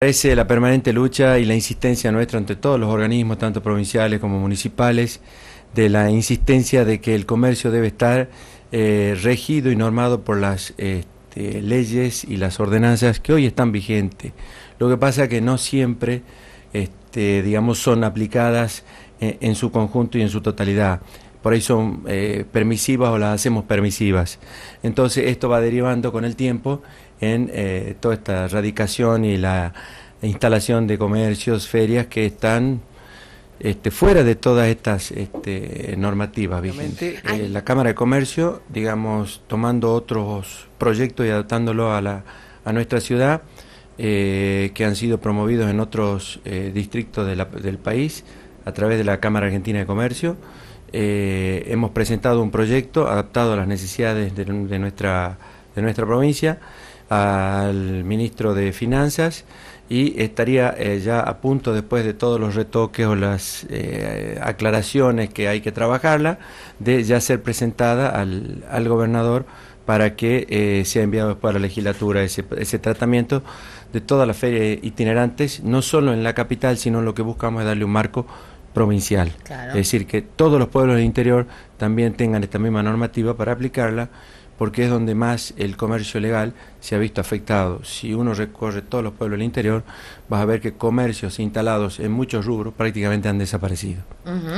Parece la permanente lucha y la insistencia nuestra ante todos los organismos, tanto provinciales como municipales, de la insistencia de que el comercio debe estar eh, regido y normado por las este, leyes y las ordenanzas que hoy están vigentes. Lo que pasa es que no siempre, este, digamos, son aplicadas eh, en su conjunto y en su totalidad por ahí son eh, permisivas o las hacemos permisivas. Entonces esto va derivando con el tiempo en eh, toda esta erradicación y la instalación de comercios, ferias que están este, fuera de todas estas este, normativas eh, la Cámara de Comercio, digamos, tomando otros proyectos y adaptándolo a, la, a nuestra ciudad, que han sido promovidos en otros distritos del país a través de la Cámara Argentina de Comercio eh, hemos presentado un proyecto adaptado a las necesidades de, nuestra, de nuestra provincia al ministro de Finanzas y estaría eh, ya a punto después de todos los retoques o las eh, aclaraciones que hay que trabajarla, de ya ser presentada al, gobernador para que sea enviado después la legislatura ese, ese tratamiento de todas las ferias itinerantes, no solo en la capital, sino lo que buscamos es darle un marco provincial. Es decir, que todos los pueblos del interior también tengan esta misma normativa para aplicarla, porque es donde más el comercio legal se ha visto afectado. Si uno recorre todos los pueblos del interior, vas a ver que comercios instalados en muchos rubros prácticamente han desaparecido.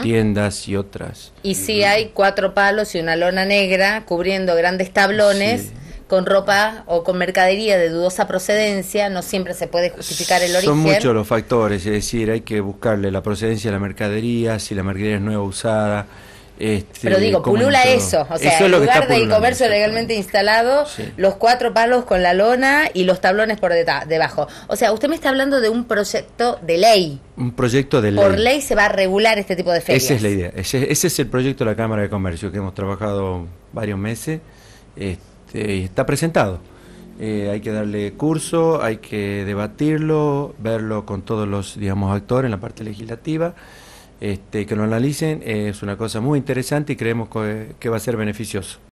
Tiendas y otras. Y si hay cuatro palos y una lona negra cubriendo grandes tablones con ropa o con mercadería de dudosa procedencia, no siempre se puede justificar el origen. Son muchos los factores, es decir, hay que buscarle la procedencia de la mercadería, si la mercadería es nueva usada. Este, Pero digo, pulula eso, o sea, en lugar de comercio legalmente instalado, los cuatro palos con la lona y los tablones por debajo. O sea, usted me está hablando de un proyecto de ley. Un proyecto de ley. Por ley se va a regular este tipo de ferias. Esa es la idea, ese, ese es el proyecto de la Cámara de Comercio que hemos trabajado varios meses. Este, este, está presentado. Eh, hay que darle curso, hay que debatirlo, verlo con todos los digamos, actores en la parte legislativa, este, que lo analicen. es una cosa muy interesante y creemos que va a ser beneficioso.